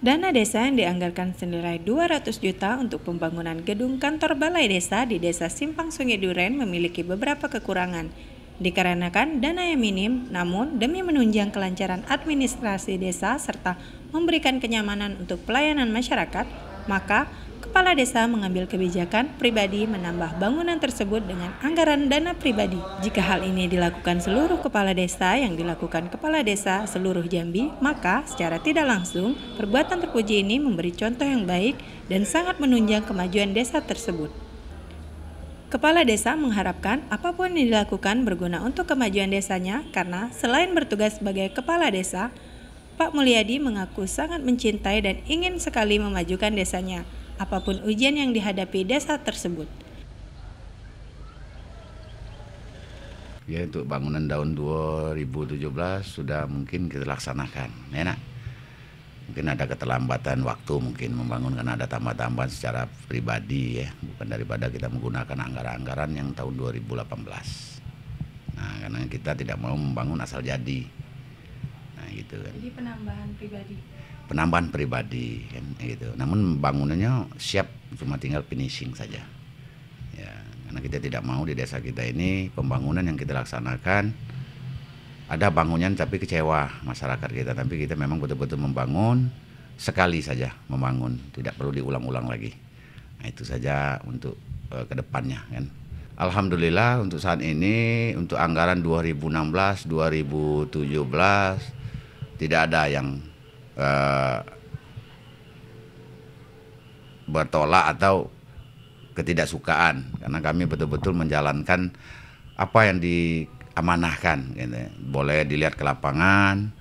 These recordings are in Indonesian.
Dana desa yang dianggarkan senilai 200 juta untuk pembangunan gedung kantor balai desa di desa Simpang Sungai Duren memiliki beberapa kekurangan. Dikarenakan dana yang minim, namun demi menunjang kelancaran administrasi desa serta memberikan kenyamanan untuk pelayanan masyarakat, maka, kepala desa mengambil kebijakan pribadi menambah bangunan tersebut dengan anggaran dana pribadi. Jika hal ini dilakukan seluruh kepala desa yang dilakukan kepala desa seluruh Jambi, maka secara tidak langsung perbuatan terpuji ini memberi contoh yang baik dan sangat menunjang kemajuan desa tersebut. Kepala desa mengharapkan apapun yang dilakukan berguna untuk kemajuan desanya karena selain bertugas sebagai kepala desa, Pak Mulyadi mengaku sangat mencintai dan ingin sekali memajukan desanya, apapun ujian yang dihadapi desa tersebut. Ya untuk bangunan tahun 2017 sudah mungkin kita laksanakan, enak. Ya mungkin ada keterlambatan waktu mungkin membangun karena ada tambah-tambahan secara pribadi ya, bukan daripada kita menggunakan anggaran-anggaran yang tahun 2018. Nah, karena kita tidak mau membangun asal jadi gitu kan. Jadi penambahan pribadi. Penambahan pribadi kan gitu. Namun bangunannya siap cuma tinggal finishing saja. Ya, karena kita tidak mau di desa kita ini pembangunan yang kita laksanakan ada bangunan tapi kecewa masyarakat kita tapi kita memang betul-betul membangun sekali saja membangun tidak perlu diulang-ulang lagi nah, itu saja untuk uh, kedepannya kan Alhamdulillah untuk saat ini untuk anggaran 2016 2017 tidak ada yang uh, bertolak atau ketidaksukaan karena kami betul-betul menjalankan apa yang diamanahkan gitu. boleh dilihat ke lapangan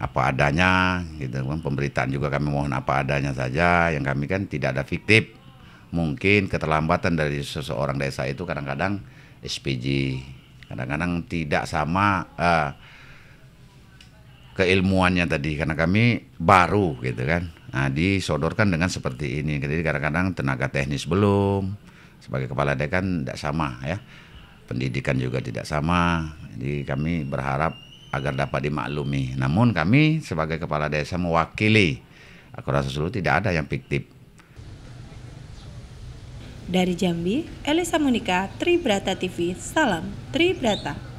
apa adanya gitu kan pemberitaan juga kami mohon apa adanya saja yang kami kan tidak ada fiktif mungkin keterlambatan dari seseorang desa itu kadang-kadang SPJ kadang-kadang tidak sama uh, keilmuannya tadi karena kami baru gitu kan nah disodorkan dengan seperti ini jadi kadang-kadang tenaga teknis belum sebagai kepala e kan tidak sama ya pendidikan juga tidak sama jadi kami berharap agar dapat dimaklumi namun kami sebagai kepala desa mewakili aku rasa seluruh tidak ada yang fiktif dari Jambi, Elisa Monika, Tribrata TV, salam Tribrata.